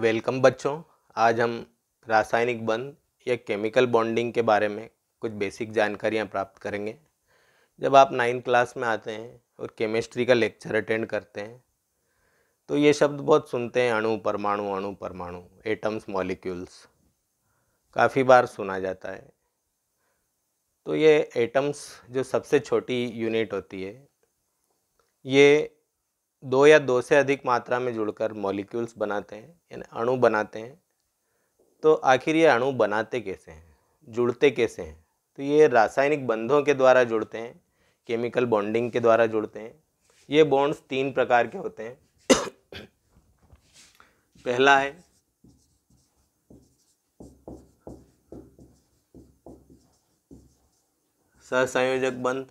welcome बच्चों आज हम रासायनिक बंध या केमिकल बॉन्डिंग के बारे में कुछ बेसिक जानकारियाँ प्राप्त करेंगे जब आप नाइन्थ क्लास में आते हैं और केमिस्ट्री का लेक्चर अटेंड करते हैं तो ये शब्द बहुत सुनते हैं अणु परमाणु अणु परमाणु एटम्स मॉलिक्यूल्स काफ़ी बार सुना जाता है तो ये एटम्स जो सबसे छोटी यूनिट होती है ये दो या दो से अधिक मात्रा में जुड़कर मॉलिक्यूल्स बनाते हैं यानी अणु बनाते हैं तो आखिर ये अणु बनाते कैसे हैं जुड़ते कैसे हैं तो ये रासायनिक बंधों के द्वारा जुड़ते हैं केमिकल बॉन्डिंग के द्वारा जुड़ते हैं ये बॉन्ड्स तीन प्रकार के होते हैं पहला है सहसंयोजक बंध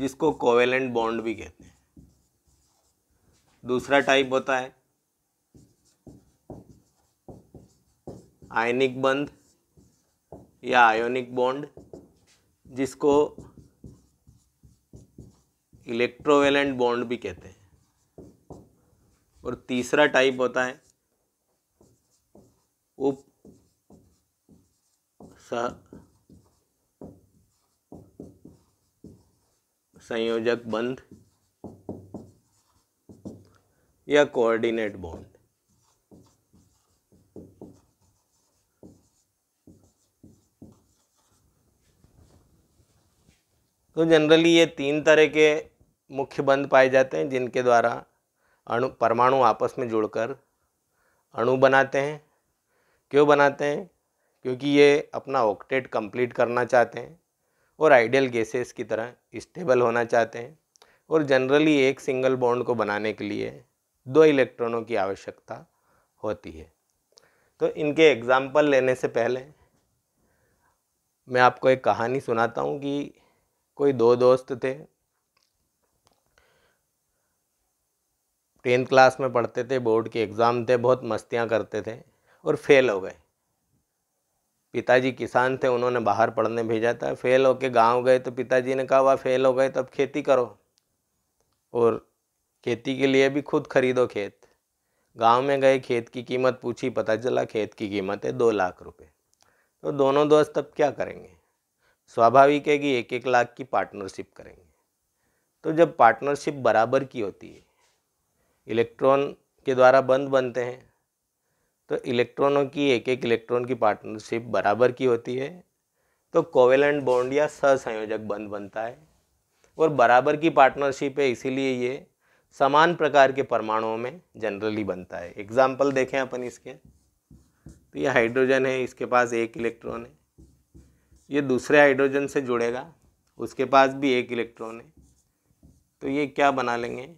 जिसको कोवेलेंट बॉन्ड भी कहते हैं दूसरा टाइप होता है आयनिक बंध या आयोनिक बॉन्ड जिसको इलेक्ट्रोवेलेंट बॉन्ड भी कहते हैं और तीसरा टाइप होता है उप संयोजक बंध या कोऑर्डिनेट बॉन्ड तो जनरली ये तीन तरह के मुख्य बंध पाए जाते हैं जिनके द्वारा अणु परमाणु आपस में जुड़कर अणु बनाते हैं क्यों बनाते हैं क्योंकि ये अपना ऑक्टेट कंप्लीट करना चाहते हैं और आइडियल गैसेस की तरह स्टेबल होना चाहते हैं और जनरली एक सिंगल बॉन्ड को बनाने के लिए दो इलेक्ट्रॉनों की आवश्यकता होती है तो इनके एग्ज़ाम्पल लेने से पहले मैं आपको एक कहानी सुनाता हूँ कि कोई दो दोस्त थे टेंथ क्लास में पढ़ते थे बोर्ड के एग्ज़ाम थे बहुत मस्तियाँ करते थे और फेल हो गए पिताजी किसान थे उन्होंने बाहर पढ़ने भेजा था फेल होके गांव गए तो पिताजी ने कहा वह फेल हो गए तो अब खेती करो और खेती के लिए भी खुद खरीदो खेत गांव में गए खेत की कीमत पूछी पता चला खेत की कीमत है दो लाख रुपए तो दोनों दोस्त अब क्या करेंगे स्वाभाविक है कि एक एक लाख की पार्टनरशिप करेंगे तो जब पार्टनरशिप बराबर की होती है इलेक्ट्रॉन के द्वारा बंद बनते हैं तो इलेक्ट्रॉनों की एक एक इलेक्ट्रॉन की पार्टनरशिप बराबर की होती है तो कोवेलेंट बॉन्ड या सहसंयोजक बंध बनता है और बराबर की पार्टनरशिप है इसीलिए ये समान प्रकार के परमाणुओं में जनरली बनता है एग्जाम्पल देखें अपन इसके तो ये हाइड्रोजन है इसके पास एक इलेक्ट्रॉन है ये दूसरे हाइड्रोजन से जुड़ेगा उसके पास भी एक इलेक्ट्रॉन है तो ये क्या बना लेंगे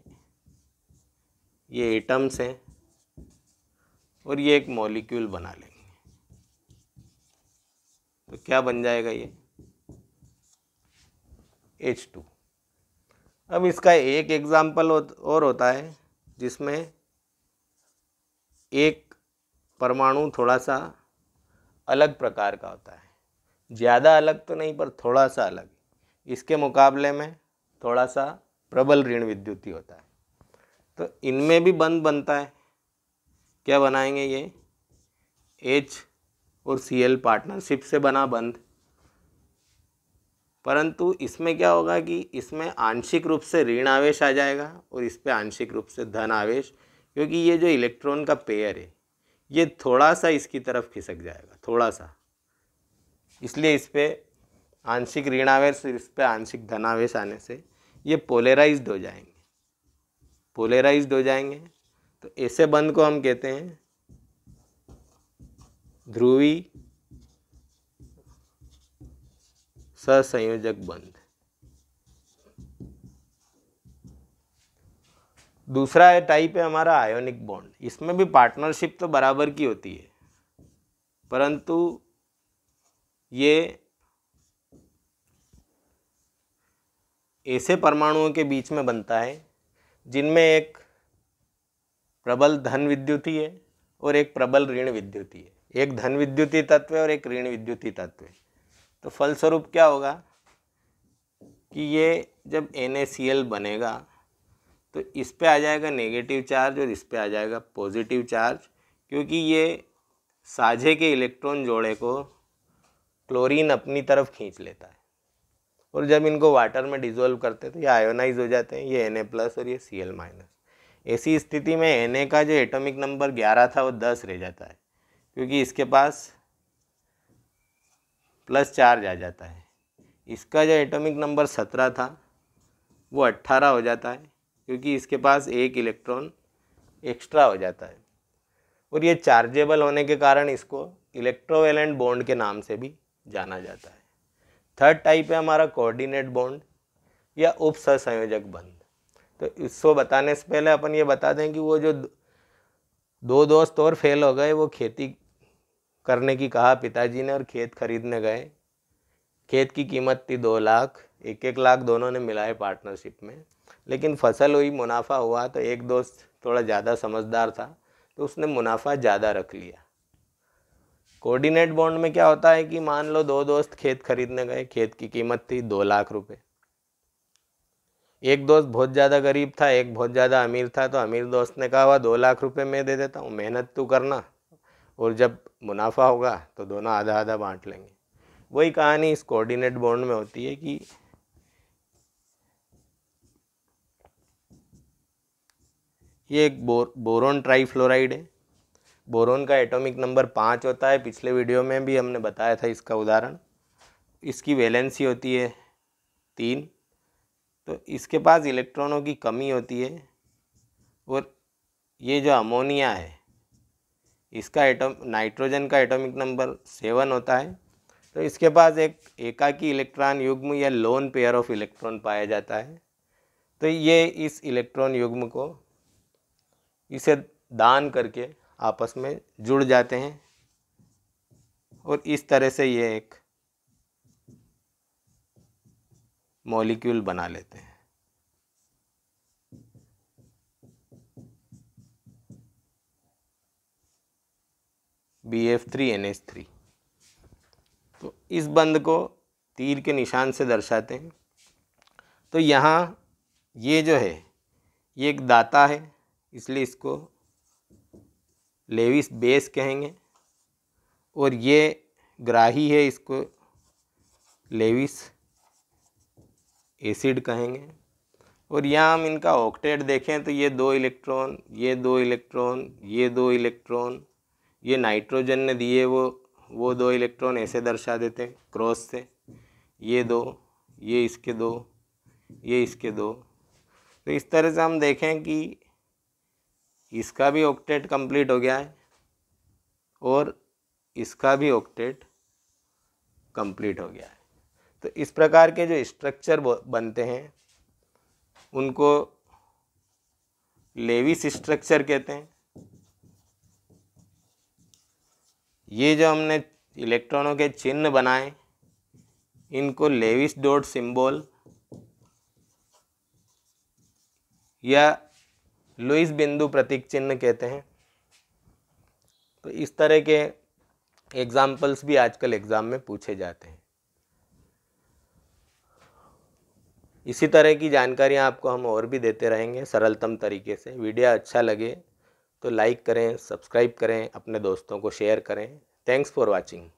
ये एटम्स हैं और ये एक मॉलिक्यूल बना लेंगे तो क्या बन जाएगा ये एच टू अब इसका एक एग्ज़ाम्पल और होता है जिसमें एक परमाणु थोड़ा सा अलग प्रकार का होता है ज़्यादा अलग तो नहीं पर थोड़ा सा अलग इसके मुकाबले में थोड़ा सा प्रबल ऋण विद्युती होता है तो इनमें भी बंद बनता है क्या बनाएंगे ये एच और सी एल पार्टनरशिप से बना बंद परंतु इसमें क्या होगा कि इसमें आंशिक रूप से ऋण आवेश आ जाएगा और इस पर आंशिक रूप से धन आवेश क्योंकि ये जो इलेक्ट्रॉन का पेयर है ये थोड़ा सा इसकी तरफ खिसक जाएगा थोड़ा सा इसलिए इस पर आंशिक ऋण आवेश इस पर आंशिक धनावेश आने से ये पोलेराइज्ड हो जाएंगे पोलेराइज्ड हो जाएंगे तो ऐसे बंद को हम कहते हैं ध्रुवी ससंयोजक बंद दूसरा है टाइप है हमारा आयोनिक बॉन्ड इसमें भी पार्टनरशिप तो बराबर की होती है परंतु ये ऐसे परमाणुओं के बीच में बनता है जिनमें एक प्रबल धन विद्युती है और एक प्रबल ऋण विद्युती है एक धन विद्युती तत्व है और एक ऋण विद्युती तत्व है तो फलस्वरूप क्या होगा कि ये जब एन बनेगा तो इस पर आ जाएगा नेगेटिव चार्ज और इस पर आ जाएगा पॉजिटिव चार्ज क्योंकि ये साझे के इलेक्ट्रॉन जोड़े को क्लोरीन अपनी तरफ खींच लेता है और जब इनको वाटर में डिजोल्व करते हैं तो ये आयोनाइज हो जाते हैं ये एन ए प्लस और ये सी एल माइनस ऐसी स्थिति में एन का जो एटॉमिक नंबर ग्यारह था वो दस रह जाता है क्योंकि इसके पास प्लस चार्ज आ जाता है इसका जो एटॉमिक नंबर सत्रह था वो अट्ठारह हो जाता है क्योंकि इसके पास एक इलेक्ट्रॉन एक्स्ट्रा हो जाता है और ये चार्जेबल होने के कारण इसको इलेक्ट्रोवेलेंट बॉन्ड के नाम से भी जाना जाता है थर्ड टाइप है हमारा कोऑर्डिनेट बॉन्ड या उपसंयोजक बंध तो इसको बताने से पहले अपन ये बता दें कि वो जो दो दोस्त और फेल हो गए वो खेती करने की कहा पिताजी ने और खेत खरीदने गए खेत की कीमत थी दो लाख एक एक लाख दोनों ने मिलाए पार्टनरशिप में लेकिन फसल हुई मुनाफा हुआ तो एक दोस्त थोड़ा ज़्यादा समझदार था तो उसने मुनाफा ज़्यादा रख लिया कोऑर्डिनेट बॉन्ड में क्या होता है कि मान लो दो दोस्त खेत खरीदने गए खेत की कीमत थी दो लाख रुपये एक दोस्त बहुत ज़्यादा गरीब था एक बहुत ज़्यादा अमीर था तो अमीर दोस्त ने कहा वह दो लाख रुपए मैं दे देता हूँ मेहनत तो करना और जब मुनाफा होगा तो दोनों आधा आधा बांट लेंगे वही कहानी इस कोऑर्डिनेट बॉन्ड में होती है कि ये एक बो बोरोन ट्राईफ्लोराइड है बोरोन का एटॉमिक नंबर पाँच होता है पिछले वीडियो में भी हमने बताया था इसका उदाहरण इसकी वैलेंसी होती है तीन तो इसके पास इलेक्ट्रॉनों की कमी होती है और ये जो अमोनिया है इसका एटम नाइट्रोजन का एटॉमिक नंबर सेवन होता है तो इसके पास एक एकाकी इलेक्ट्रॉन युग्म या लोन पेयर ऑफ इलेक्ट्रॉन पाया जाता है तो ये इस इलेक्ट्रॉन युग्म को इसे दान करके आपस में जुड़ जाते हैं और इस तरह से ये एक मॉलिक्यूल बना लेते हैं B F three N H three तो इस बंद को तीर के निशान से दर्शाते हैं तो यहाँ ये जो है ये एक दाता है इसलिए इसको लेविस बेस कहेंगे और ये ग्राही है इसको लेविस एसिड कहेंगे और यहाँ हम इनका ऑक्टेट देखें तो ये दो इलेक्ट्रॉन ये दो इलेक्ट्रॉन ये दो इलेक्ट्रॉन ये नाइट्रोजन ने दिए वो वो दो इलेक्ट्रॉन ऐसे दर्शा देते हैं क्रॉस से ये दो ये इसके दो ये इसके दो तो इस तरह से हम देखें कि इसका भी ऑक्टेट कंप्लीट हो गया है और इसका भी ऑक्टेट कंप्लीट हो गया है तो इस प्रकार के जो स्ट्रक्चर बनते हैं उनको लेविस स्ट्रक्चर कहते हैं ये जो हमने इलेक्ट्रॉनों के चिन्ह बनाए इनको लेविस डॉट सिंबल या लुइस बिंदु प्रतीक चिन्ह कहते हैं तो इस तरह के एग्जाम्पल्स भी आजकल एग्ज़ाम में पूछे जाते हैं इसी तरह की जानकारियाँ आपको हम और भी देते रहेंगे सरलतम तरीके से वीडियो अच्छा लगे तो लाइक करें सब्सक्राइब करें अपने दोस्तों को शेयर करें थैंक्स फॉर वॉचिंग